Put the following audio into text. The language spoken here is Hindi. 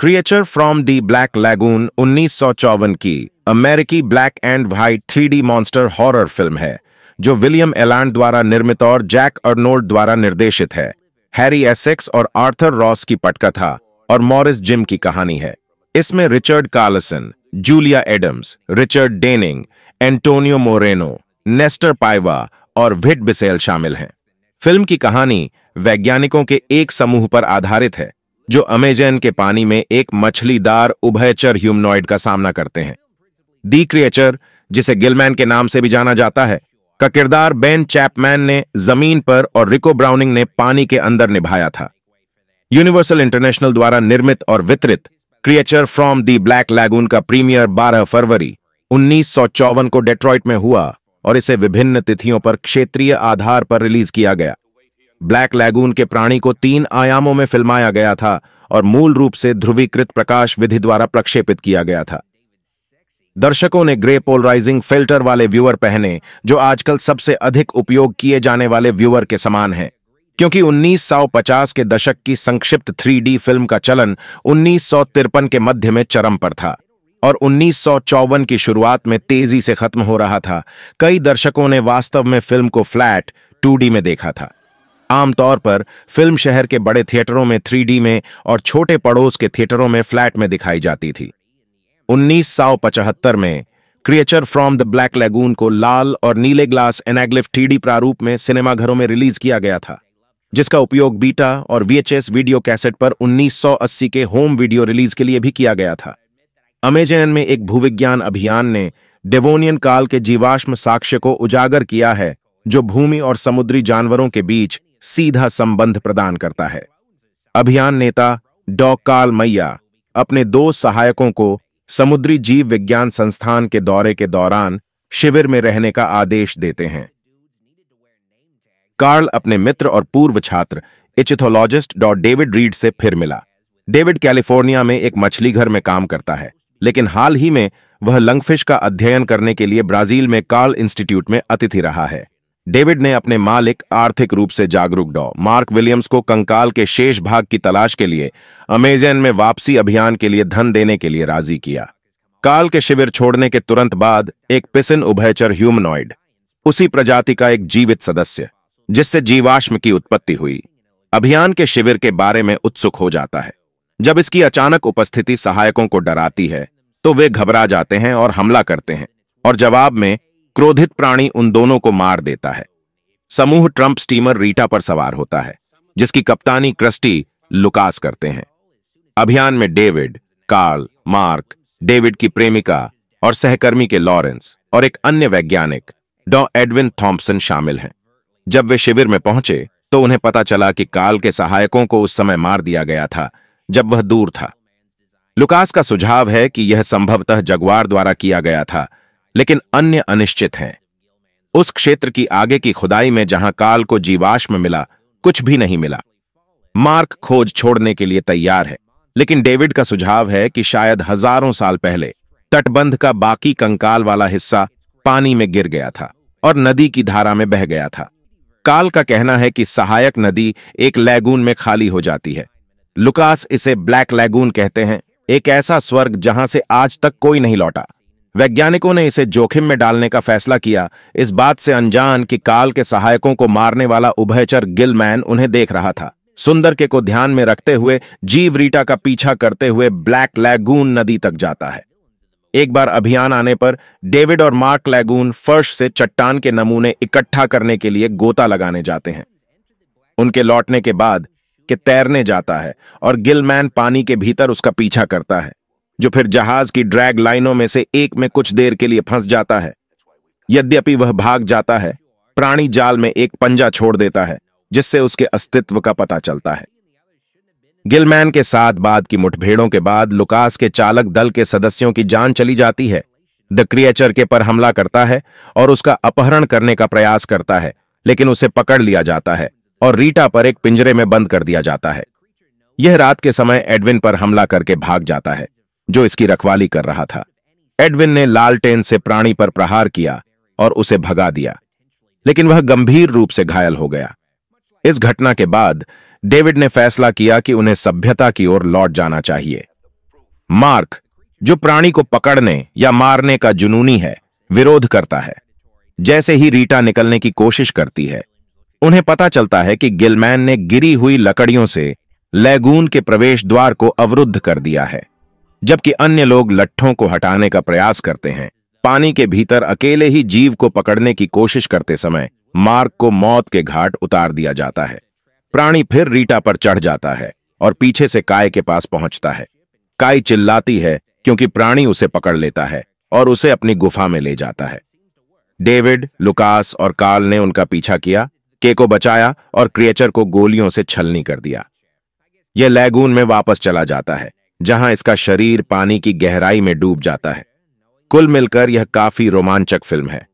creature from the Black Lagoon उन्नीस की अमेरिकी black and white three monster horror film है जो विलियम एलान द्वारा निर्मित और जैक अर्नोल्ड द्वारा निर्देशित है हैरी एसेक्स और आर्थर रॉस की पटकथा और मॉरिस जिम की कहानी है इसमें Richard Carlson Julia Adams Richard Denning Antonio Moreno Nestor Paiva और विट बिसेल शामिल हैं फिल्म की कहानी वैज्ञानिकों के एक समूह पर आधारित है जो अमेजन के पानी में एक मछलीदार उभयचर ह्यूमनॉइड का सामना करते हैं दी क्रिएचर जिसे गिलमैन के नाम से भी जाना जाता है का किरदार बेन चैपमैन ने जमीन पर और रिको ब्राउनिंग ने पानी के अंदर निभाया था यूनिवर्सल इंटरनेशनल द्वारा निर्मित और वितरित Creature from the Black Lagoon का प्रीमियर 12 फरवरी उन्नीस को डेट्रॉइट में हुआ और इसे विभिन्न तिथियों पर क्षेत्रीय आधार पर रिलीज किया गया ब्लैक लैगून के प्राणी को तीन आयामों में फिल्माया गया था और मूल रूप से ध्रुवीकृत प्रकाश विधि द्वारा प्रक्षेपित किया गया था दर्शकों ने ग्रे पोलराइजिंग फिल्टर वाले व्यूअर पहने जो आजकल सबसे अधिक उपयोग किए जाने वाले व्यूअर के समान है क्योंकि 1950 के दशक की संक्षिप्त 3D फिल्म का चलन उन्नीस के मध्य में चरम पर था और उन्नीस की शुरुआत में तेजी से खत्म हो रहा था कई दर्शकों ने वास्तव में फिल्म को फ्लैट 2D में देखा था आमतौर पर फिल्म शहर के बड़े थिएटरों में थ्री में और छोटे पड़ोस के थिएटरों में फ्लैट में दिखाई जाती थी उन्नीस में Creature from the Black Lagoon को लाल और नीले ग्लास एनाग्लिफ टीडी प्रारूप में सिनेमाघरों में रिलीज किया गया था जिसका उपयोग बीटा और वीएचएस वीडियो कैसेट पर 1980 के होम वीडियो रिलीज के लिए भी किया गया था अमेजन में एक भूविज्ञान अभियान ने डेवोनियन काल के जीवाश्म साक्ष्य को उजागर किया है जो भूमि और समुद्री जानवरों के बीच सीधा संबंध प्रदान करता है अभियान नेता डॉ काल मैया अपने दो सहायकों को समुद्री जीव विज्ञान संस्थान के दौरे के दौरान शिविर में रहने का आदेश देते हैं कार्ल अपने मित्र और पूर्व छात्र इचिथोलॉजिस्ट डॉ डेविड रीड से फिर मिला डेविड कैलिफोर्निया में एक मछली घर में काम करता है लेकिन हाल ही में वह लंगफिश का अध्ययन करने के लिए ब्राजील में कार्ल इंस्टीट्यूट में अतिथि रहा है डेविड ने अपने मालिक आर्थिक रूप से जागरूक डॉ मार्क विलियम्स को कंकाल के शेष भाग की तलाश के लिए अमेजन में वापसी अभियान के लिए धन देने के लिए राजी किया काल के शिविर छोड़ने के तुरंत बाद एक पिसिन उभयचर ह्यूमनॉइड उसी प्रजाति का एक जीवित सदस्य जिससे जीवाश्म की उत्पत्ति हुई अभियान के शिविर के बारे में उत्सुक हो जाता है जब इसकी अचानक उपस्थिति सहायकों को डराती है तो वे घबरा जाते हैं और हमला करते हैं और जवाब में क्रोधित प्राणी उन दोनों को मार देता है समूह ट्रंप स्टीमर रीटा पर सवार होता है जिसकी कप्तानी क्रस्टी लुकास करते हैं अभियान में डेविड कार्ल मार्क डेविड की प्रेमिका और सहकर्मी के लॉरेंस और एक अन्य वैज्ञानिक डॉ एडविन थॉम्पसन शामिल हैं जब वे शिविर में पहुंचे तो उन्हें पता चला कि काल के सहायकों को उस समय मार दिया गया था जब वह दूर था लुकास का सुझाव है कि यह संभवतः जगवार द्वारा किया गया था लेकिन अन्य अनिश्चित हैं उस क्षेत्र की आगे की खुदाई में जहां काल को जीवाश्म मिला कुछ भी नहीं मिला मार्क खोज छोड़ने के लिए तैयार है लेकिन डेविड का सुझाव है कि शायद हजारों साल पहले तटबंध का बाकी कंकाल वाला हिस्सा पानी में गिर गया था और नदी की धारा में बह गया था काल का कहना है कि सहायक नदी एक लैगून में खाली हो जाती है लुकास इसे ब्लैक लैगून कहते हैं एक ऐसा स्वर्ग जहां से आज तक कोई नहीं लौटा वैज्ञानिकों ने इसे जोखिम में डालने का फैसला किया इस बात से अनजान कि काल के सहायकों को मारने वाला उभयचर गिलमैन उन्हें देख रहा था सुंदर के को ध्यान में रखते हुए जीव रीटा का पीछा करते हुए ब्लैक लैगून नदी तक जाता है एक बार अभियान आने पर डेविड और मार्क लैगून फर्श से चट्टान के नमूने इकट्ठा करने के लिए गोता लगाने जाते हैं उनके लौटने के बाद के तैरने जाता है और गिलमैन पानी के भीतर उसका पीछा करता है जो फिर जहाज की ड्रैग लाइनों में से एक में कुछ देर के लिए फंस जाता है यद्यपि वह भाग जाता है प्राणी जाल में एक पंजा छोड़ देता है जिससे उसके अस्तित्व का पता चलता है गिलमैन के साथ बाद की मुठभेड़ों के बाद लुकास के चालक दल के सदस्यों की जान चली जाती है द क्रिएचर के पर हमला करता है और उसका अपहरण करने का प्रयास करता है लेकिन उसे पकड़ लिया जाता है और रीटा पर एक पिंजरे में बंद कर दिया जाता है यह रात के समय एडविन पर हमला करके भाग जाता है जो इसकी रखवाली कर रहा था एडविन ने लालटेन से प्राणी पर प्रहार किया और उसे भगा दिया लेकिन वह गंभीर रूप से घायल हो गया इस घटना के बाद डेविड ने फैसला किया कि उन्हें सभ्यता की ओर लौट जाना चाहिए मार्क जो प्राणी को पकड़ने या मारने का जुनूनी है विरोध करता है जैसे ही रीटा निकलने की कोशिश करती है उन्हें पता चलता है कि गिलमैन ने गिरी हुई लकड़ियों से लैगून के प्रवेश द्वार को अवरुद्ध कर दिया है जबकि अन्य लोग लट्ठों को हटाने का प्रयास करते हैं पानी के भीतर अकेले ही जीव को पकड़ने की कोशिश करते समय मार्ग को मौत के घाट उतार दिया जाता है प्राणी फिर रीटा पर चढ़ जाता है और पीछे से काय के पास पहुंचता है काय चिल्लाती है क्योंकि प्राणी उसे पकड़ लेता है और उसे अपनी गुफा में ले जाता है डेविड लुकास और काल ने उनका पीछा किया के को बचाया और क्रिएचर को गोलियों से छलनी कर दिया यह लैगून में वापस चला जाता है जहां इसका शरीर पानी की गहराई में डूब जाता है कुल मिलकर यह काफी रोमांचक फिल्म है